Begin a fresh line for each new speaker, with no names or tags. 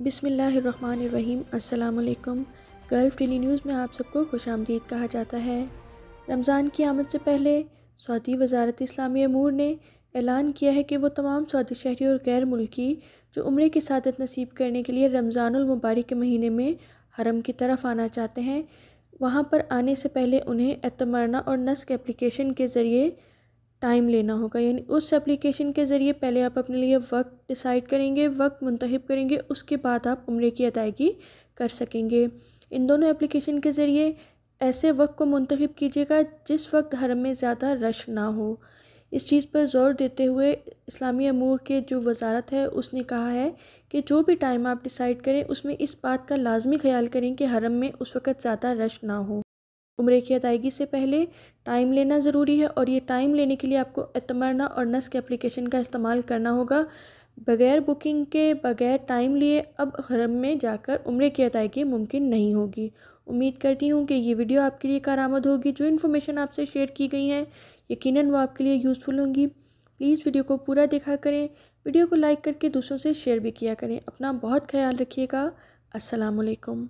बिसमीम् अल्लाम gulf daily news में आप सबको खुश आमदीद कहा जाता है रमज़ान की आमद से पहले सऊदी वजारत इस्लामी अमूर ने ऐलान किया है कि वो तमाम सऊदी शहरी और गैर मुल्की जो उम्र की सादत नसीब करने के लिए रमज़ानमबारक के महीने में हरम की तरफ आना चाहते हैं वहाँ पर आने से पहले उन्हें एतमरना और नस्क एप्लीकेशन के ज़रिए टाइम लेना होगा यानी उस एप्लीकेशन के ज़रिए पहले आप अपने लिए वक्त डिसाइड करेंगे वक्त मुंतब करेंगे उसके बाद आप उम्र की अदायगी कर सकेंगे इन दोनों एप्लीकेशन के ज़रिए ऐसे वक्त को मुंतब कीजिएगा जिस वक्त हरम में ज़्यादा रश ना हो इस चीज़ पर ज़ोर देते हुए इस्लामी अमूर के जो वजारत है उसने कहा है कि जो भी टाइम आप डिसाइड करें उसमें इस बात का लाजमी ख्याल करें कि हरम में उस वक़्त ज़्यादा रश ना हो उम्र की अदायगी से पहले टाइम लेना ज़रूरी है और ये टाइम लेने के लिए आपको एतमरना और नस्क एप्लीकेशन का इस्तेमाल करना होगा बगैर बुकिंग के बगैर टाइम लिए अब हरम में जाकर उम्र की अदायगी मुमकिन नहीं होगी उम्मीद करती हूँ कि ये वीडियो आपके लिए कारामद होगी जो इन्फॉर्मेशन आपसे शेयर की गई हैं यकीन वो आपके लिए यूज़फुल होंगी प्लीज़ वीडियो को पूरा देखा करें वीडियो को लाइक करके दूसरों से शेयर भी किया करें अपना बहुत ख्याल रखिएगा असलकम